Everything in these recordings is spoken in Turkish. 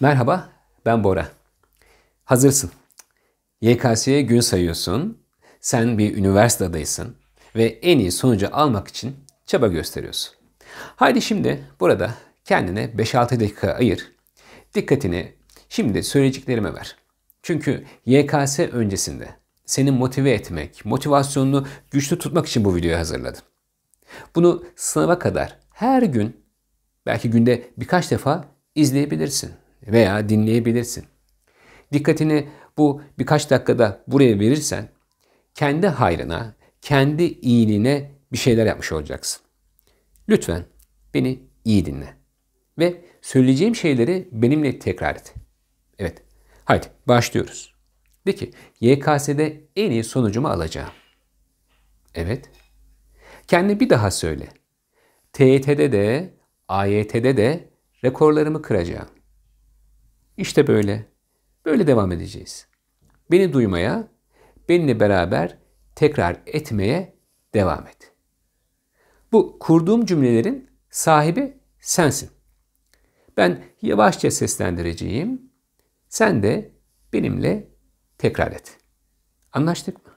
Merhaba, ben Bora. Hazırsın. YKS'ye gün sayıyorsun. Sen bir üniversite adaysın ve en iyi sonucu almak için çaba gösteriyorsun. Haydi şimdi burada kendine 5-6 dakika ayır. Dikkatini şimdi söyleyeceklerime ver. Çünkü YKS öncesinde seni motive etmek, motivasyonunu güçlü tutmak için bu videoyu hazırladım. Bunu sınava kadar her gün belki günde birkaç defa izleyebilirsin veya dinleyebilirsin. Dikkatini bu birkaç dakikada buraya verirsen kendi hayrına, kendi iyiliğine bir şeyler yapmış olacaksın. Lütfen beni iyi dinle ve söyleyeceğim şeyleri benimle tekrar et. Evet, hadi başlıyoruz. De ki YKS'de en iyi sonucumu alacağım. Evet. Kendi bir daha söyle. TYT'de de, AYT'de de rekorlarımı kıracağım. İşte böyle. Böyle devam edeceğiz. Beni duymaya, benimle beraber tekrar etmeye devam et. Bu kurduğum cümlelerin sahibi sensin. Ben yavaşça seslendireceğim. Sen de benimle tekrar et. Anlaştık mı?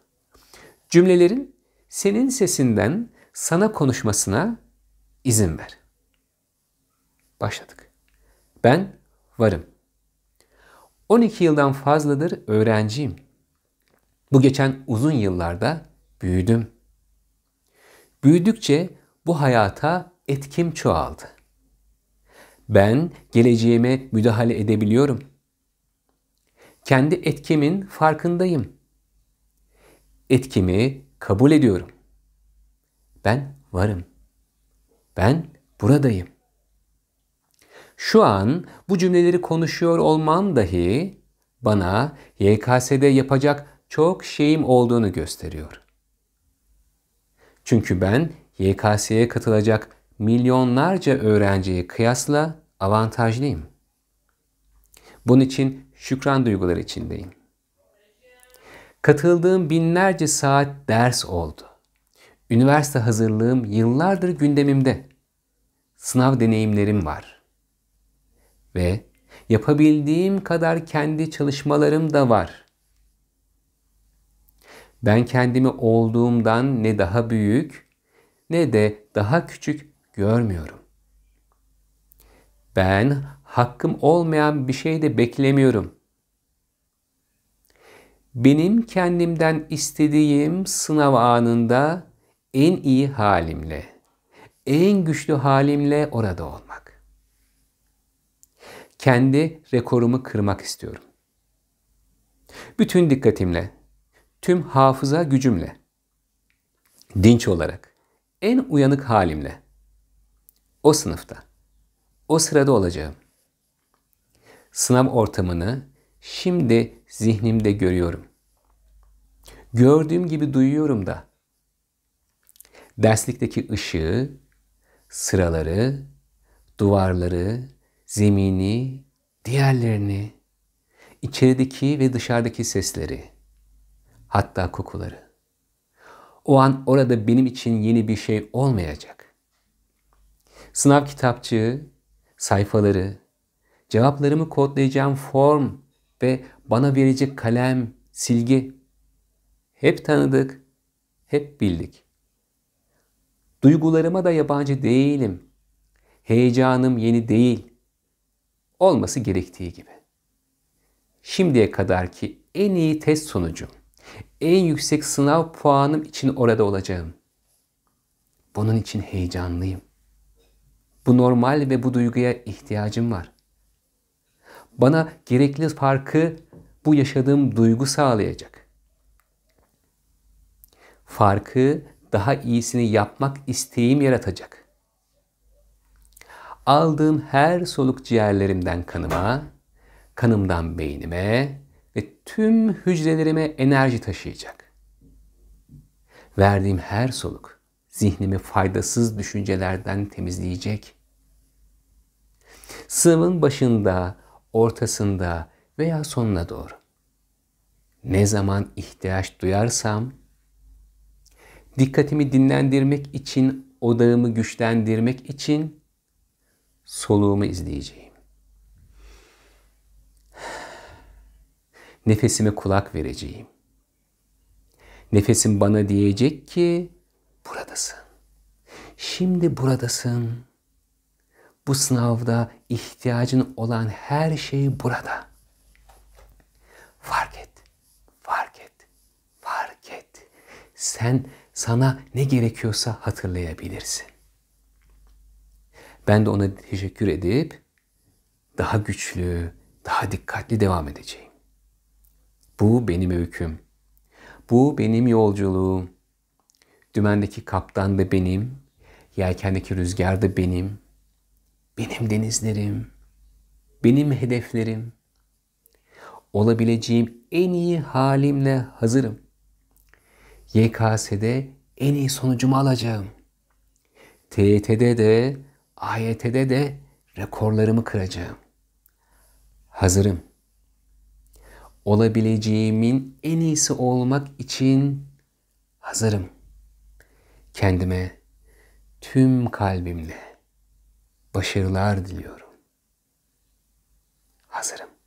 Cümlelerin senin sesinden sana konuşmasına izin ver. Başladık. Ben varım. 12 yıldan fazladır öğrenciyim. Bu geçen uzun yıllarda büyüdüm. Büyüdükçe bu hayata etkim çoğaldı. Ben geleceğime müdahale edebiliyorum. Kendi etkimin farkındayım. Etkimi kabul ediyorum. Ben varım. Ben buradayım. Şu an bu cümleleri konuşuyor olmam dahi bana YKS'de yapacak çok şeyim olduğunu gösteriyor. Çünkü ben YKS'ye katılacak milyonlarca öğrenciye kıyasla avantajlıyım. Bunun için şükran duyguları içindeyim. Katıldığım binlerce saat ders oldu. Üniversite hazırlığım yıllardır gündemimde. Sınav deneyimlerim var.'' ve yapabildiğim kadar kendi çalışmalarım da var. Ben kendimi olduğumdan ne daha büyük ne de daha küçük görmüyorum. Ben hakkım olmayan bir şey de beklemiyorum. Benim kendimden istediğim sınav anında en iyi halimle, en güçlü halimle orada olmak kendi rekorumu kırmak istiyorum. Bütün dikkatimle, tüm hafıza gücümle, dinç olarak, en uyanık halimle, o sınıfta, o sırada olacağım. Sınav ortamını şimdi zihnimde görüyorum. Gördüğüm gibi duyuyorum da. Derslikteki ışığı, sıraları, duvarları, zemini, diğerlerini, içerideki ve dışarıdaki sesleri, hatta kokuları. O an orada benim için yeni bir şey olmayacak. Sınav kitapçığı, sayfaları, cevaplarımı kodlayacağım form ve bana verecek kalem, silgi hep tanıdık, hep bildik. Duygularıma da yabancı değilim. Heyecanım yeni değil olması gerektiği gibi. Şimdiye kadarki en iyi test sonucum, en yüksek sınav puanım için orada olacağım. Bunun için heyecanlıyım. Bu normal ve bu duyguya ihtiyacım var. Bana gerekli farkı bu yaşadığım duygu sağlayacak. Farkı daha iyisini yapmak isteğim yaratacak aldığım her soluk ciğerlerimden kanıma, kanımdan beynime ve tüm hücrelerime enerji taşıyacak. Verdiğim her soluk zihnimi faydasız düşüncelerden temizleyecek. Sığımın başında, ortasında veya sonuna doğru. Ne zaman ihtiyaç duyarsam, dikkatimi dinlendirmek için, odağımı güçlendirmek için soluğumu izleyeceğim. Nefesime kulak vereceğim. Nefesim bana diyecek ki buradasın. Şimdi buradasın. Bu sınavda ihtiyacın olan her şey burada. Fark et. Fark et. Fark et. Sen sana ne gerekiyorsa hatırlayabilirsin. Ben de ona teşekkür edip daha güçlü, daha dikkatli devam edeceğim. Bu benim öyküm. Bu benim yolculuğum. Dümendeki kaptan da benim, yelkendeki rüzgar da benim, benim denizlerim, benim hedeflerim. Olabileceğim en iyi halimle hazırım. YKS'de en iyi sonucumu alacağım. TYT'de de AYT'de de rekorlarımı kıracağım. Hazırım. Olabileceğimin en iyisi olmak için hazırım. Kendime tüm kalbimle başarılar diliyorum. Hazırım.